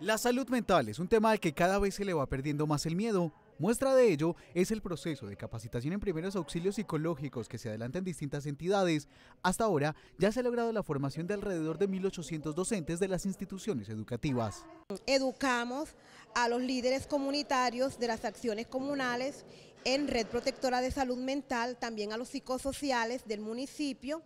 La salud mental es un tema al que cada vez se le va perdiendo más el miedo. Muestra de ello es el proceso de capacitación en primeros auxilios psicológicos que se adelanta en distintas entidades. Hasta ahora ya se ha logrado la formación de alrededor de 1.800 docentes de las instituciones educativas. Educamos a los líderes comunitarios de las acciones comunales en Red Protectora de Salud Mental, también a los psicosociales del municipio.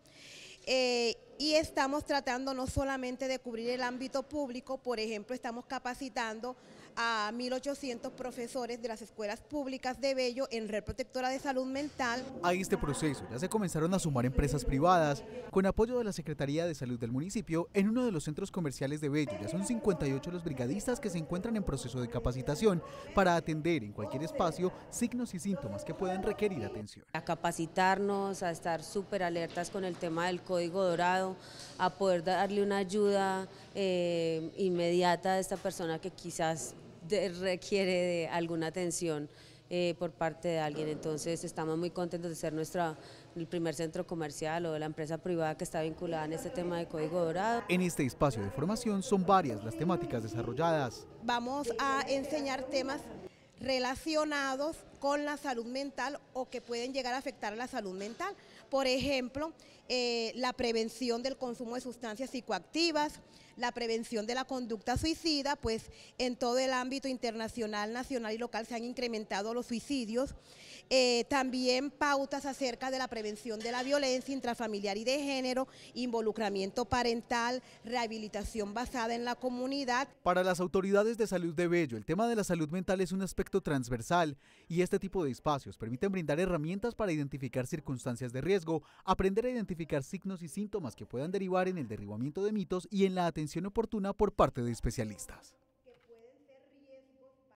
Eh, y estamos tratando no solamente de cubrir el ámbito público, por ejemplo, estamos capacitando a 1.800 profesores de las escuelas públicas de Bello en Red Protectora de Salud Mental. A este proceso ya se comenzaron a sumar empresas privadas con apoyo de la Secretaría de Salud del municipio en uno de los centros comerciales de Bello. Ya son 58 los brigadistas que se encuentran en proceso de capacitación para atender en cualquier espacio signos y síntomas que puedan requerir atención. A capacitarnos, a estar súper alertas con el tema del código dorado a poder darle una ayuda eh, inmediata a esta persona que quizás requiere de alguna atención eh, por parte de alguien. Entonces estamos muy contentos de ser nuestra, el primer centro comercial o de la empresa privada que está vinculada en este tema de código dorado. En este espacio de formación son varias las temáticas desarrolladas. Vamos a enseñar temas relacionados con la salud mental o que pueden llegar a afectar a la salud mental. Por ejemplo, eh, la prevención del consumo de sustancias psicoactivas, la prevención de la conducta suicida, pues en todo el ámbito internacional, nacional y local se han incrementado los suicidios. Eh, también pautas acerca de la prevención de la violencia intrafamiliar y de género, involucramiento parental, rehabilitación basada en la comunidad. Para las autoridades de salud de Bello, el tema de la salud mental es un aspecto transversal y es este tipo de espacios permiten brindar herramientas para identificar circunstancias de riesgo, aprender a identificar signos y síntomas que puedan derivar en el derribamiento de mitos y en la atención oportuna por parte de especialistas.